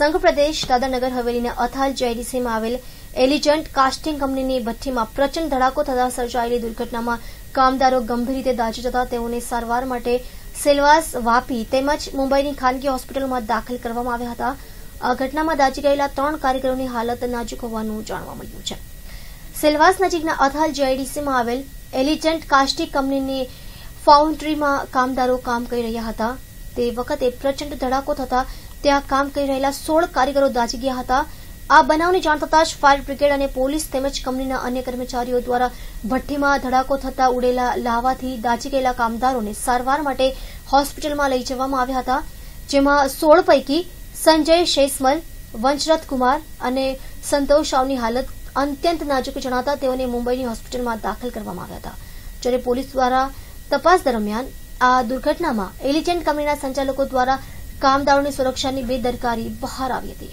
સંઘ પ્રદેશ દાદાનગર હવેલીના અથાલ જેડીસીમાં આવેલ એલિજન્ટ કાસ્ટિંગ કંપનીની ભઠ્ઠીમાં પ્રચંડ ધડાકો થતા સર્જાયેલી દુર્ઘટનામાં કામદારો ગંભીર રીતે દાજી જતા તેઓને સારવાર માટે સેલવાસ વાપી તેમજ મુંબઈની ખાનગી હોસ્પિટલમાં દાખલ કરવામાં આવ્યા હતા આ ઘટનામાં દાજી ગયેલા ત્રણ કાર્યકરોની હાલત નાજુક હોવાનું જાણવા મળ્યું છે સેલવાસ નજીકના અથાલ જેડીસીમાં આવેલ એલિજન્ટ કાસ્ટિંગ કંપનીની ફાઉન્ડ્રીમાં કામદારો કામ કરી રહ્યા હતા તે વખતે પ્રચંડ ધડાકો થતા ત્યાં કામ કરી રહેલા સોળ કારીગરો દાઝી ગયા હતા આ બનાવની જાણ થતાં જ ફાયર બ્રિગેડ અને પોલીસ તેમજ કંપનીના અન્ય કર્મચારીઓ દ્વારા ભઠ્ઠીમાં ધડાકો થતા ઉડેલા લાવાથી દાઝી ગયેલા કામદારોને સારવાર માટે હોસ્પિટલમાં લઈ જવામાં આવ્યા હતા જેમાં સોળ પૈકી સંજય શેસમલ વંશરથ કુમાર અને સંતોષ શાવની હાલત અત્યંત નાજુક જણાતા તેઓને મુંબઈની હોસ્પિટલમાં દાખલ કરવામાં આવ્યા હતા જ્યારે પોલીસ દ્વારા તપાસ દરમિયાન આ દુર્ઘટનામાં એલિજન્ટ કંપનીના સંચાલકો દ્વારા કામદારોની સુરક્ષાની બેદરકારી બહાર આવી હતી